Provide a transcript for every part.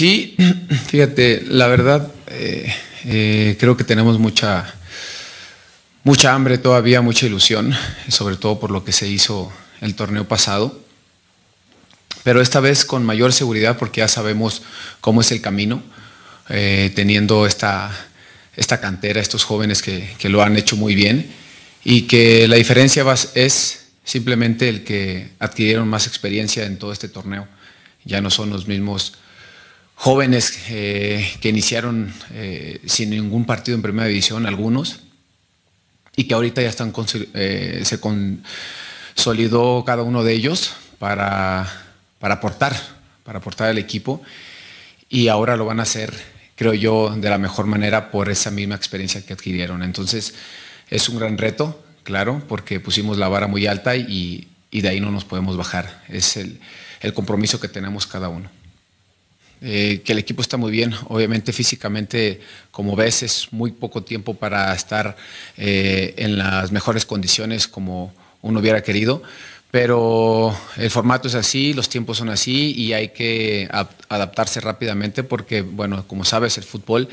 Sí, fíjate, la verdad, eh, eh, creo que tenemos mucha, mucha hambre todavía, mucha ilusión, sobre todo por lo que se hizo el torneo pasado, pero esta vez con mayor seguridad porque ya sabemos cómo es el camino, eh, teniendo esta, esta cantera, estos jóvenes que, que, lo han hecho muy bien y que la diferencia es simplemente el que adquirieron más experiencia en todo este torneo, ya no son los mismos jóvenes eh, que iniciaron eh, sin ningún partido en primera división, algunos, y que ahorita ya eh, se consolidó cada uno de ellos para, para aportar, para aportar al equipo, y ahora lo van a hacer, creo yo, de la mejor manera por esa misma experiencia que adquirieron. Entonces, es un gran reto, claro, porque pusimos la vara muy alta y, de ahí no nos podemos bajar. Es el compromiso que tenemos cada uno. Eh, que el equipo está muy bien. Obviamente físicamente, como ves, es muy poco tiempo para estar eh, en las mejores condiciones como uno hubiera querido. Pero el formato es así, los tiempos son así y hay que adaptarse rápidamente porque, bueno, como sabes, el fútbol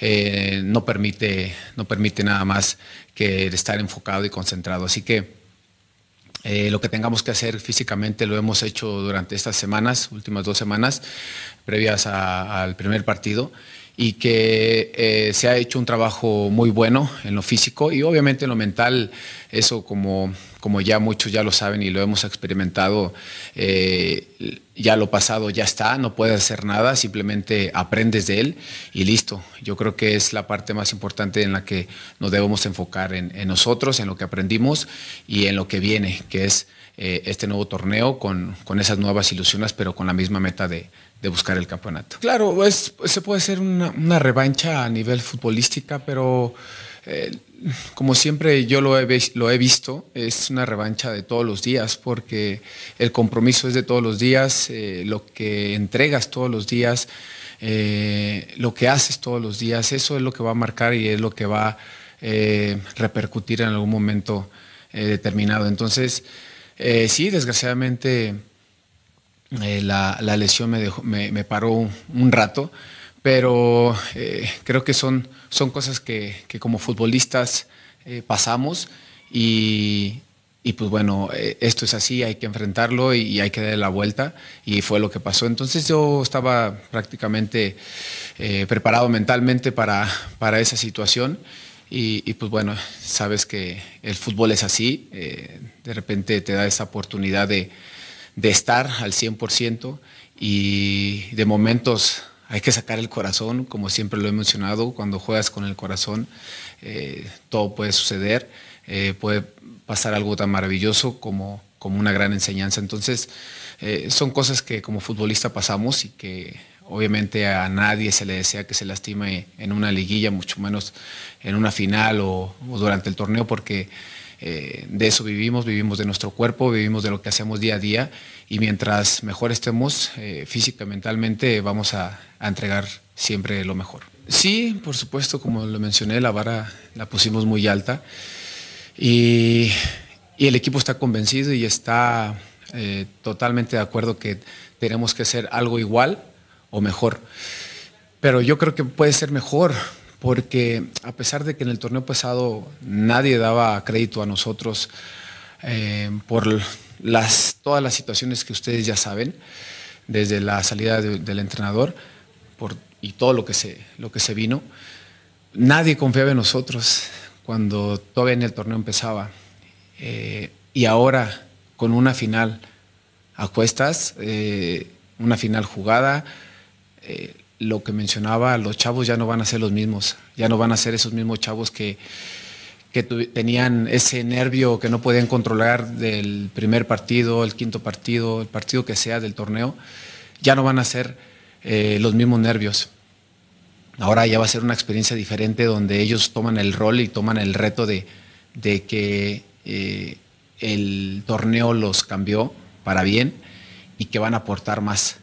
eh, no, permite, no permite nada más que estar enfocado y concentrado. Así que lo que tengamos que hacer físicamente lo hemos hecho durante estas semanas, últimas dos semanas, previas al primer partido y que eh, se ha hecho un trabajo muy bueno en lo físico y obviamente en lo mental, eso como, como ya muchos ya lo saben y lo hemos experimentado, eh, ya lo pasado ya está, no puedes hacer nada, simplemente aprendes de él y listo. Yo creo que es la parte más importante en la que nos debemos enfocar en, nosotros, en lo que aprendimos y en lo que viene, que es eh, este nuevo torneo con esas nuevas ilusiones, pero con la misma meta de, de buscar el campeonato. Claro, es, se puede hacer una, revancha a nivel futbolística, pero eh, como siempre yo lo he, lo he visto, es una revancha de todos los días, porque el compromiso es de todos los días, eh, lo que entregas todos los días, eh, lo que haces todos los días, eso es lo que va a marcar y es lo que va a repercutir en algún momento determinado. Entonces, sí, desgraciadamente eh, la, lesión me, me, paró un, rato, pero eh, creo que son, son cosas que, como futbolistas eh, pasamos y, pues bueno, esto es así, hay que enfrentarlo y, hay que darle la vuelta y fue lo que pasó. Entonces yo estaba prácticamente preparado mentalmente para, para esa situación. Y, y, pues bueno, sabes que el fútbol es así, de repente te da esa oportunidad de, de estar al 100% y de momentos hay que sacar el corazón, como siempre lo he mencionado, cuando juegas con el corazón eh, todo puede suceder, eh, puede pasar algo tan maravilloso como, como una gran enseñanza. Entonces, eh, son cosas que como futbolista pasamos y que obviamente a nadie se le desea que se lastime en una liguilla, mucho menos en una final o, o durante el torneo, porque eh, de eso vivimos, vivimos de nuestro cuerpo, vivimos de lo que hacemos día a día y mientras mejor estemos eh, física, mentalmente, vamos a, entregar siempre lo mejor. Sí, por supuesto, como lo mencioné, la vara la pusimos muy alta y, el equipo está convencido y está eh, totalmente de acuerdo que tenemos que hacer algo igual o mejor. Pero yo creo que puede ser mejor, porque a pesar de que en el torneo pasado nadie daba crédito a nosotros eh, por todas las situaciones que ustedes ya saben, desde la salida del entrenador y todo lo que, se, lo que se vino, nadie confiaba en nosotros cuando todavía en el torneo empezaba. Eh, y ahora con una final a cuestas, eh, una final jugada, lo que mencionaba, los chavos ya no van a ser los mismos, ya no van a ser esos mismos chavos que, que tenían ese nervio que no podían controlar del primer partido, el quinto partido, el partido que sea del torneo, ya no van a ser eh, los mismos nervios. Ahora ya va a ser una experiencia diferente donde ellos toman el rol y toman el reto de, que eh, el torneo los cambió para bien y que van a aportar más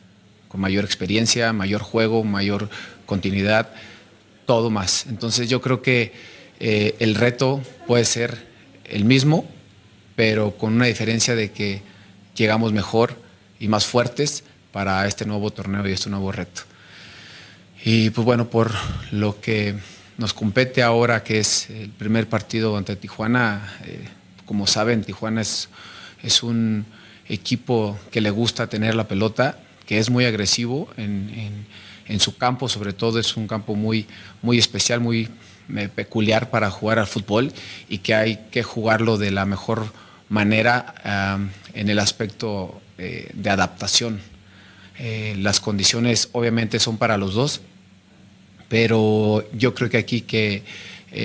con mayor experiencia, mayor juego, mayor continuidad, todo más. Entonces yo creo que eh, el reto puede ser el mismo, pero con una diferencia de que llegamos mejor y más fuertes para este nuevo torneo y este nuevo reto. Y pues bueno, por lo que nos compete ahora, que es el primer partido ante Tijuana, eh, como saben, Tijuana es un equipo que le gusta tener la pelota, que es muy agresivo en, su campo, sobre todo es un campo muy, muy especial, muy eh, peculiar para jugar al fútbol y que hay que jugarlo de la mejor manera eh, en el aspecto eh, de adaptación. las condiciones obviamente son para los dos, pero yo creo que aquí que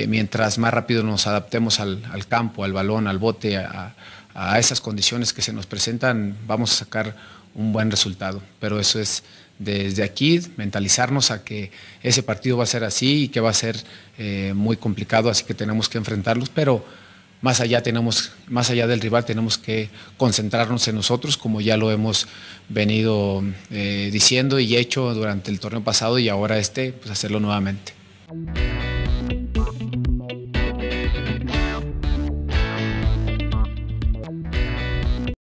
mientras más rápido nos adaptemos al, campo, al balón, al bote, a, a esas condiciones que se nos presentan, vamos a sacar un buen resultado. Pero eso es desde aquí, mentalizarnos a que ese partido va a ser así y que va a ser eh, muy complicado, así que tenemos que enfrentarlos, pero más allá, tenemos, más allá del rival tenemos que concentrarnos en nosotros, como ya lo hemos venido eh, diciendo y hecho durante el torneo pasado y ahora este, pues hacerlo nuevamente.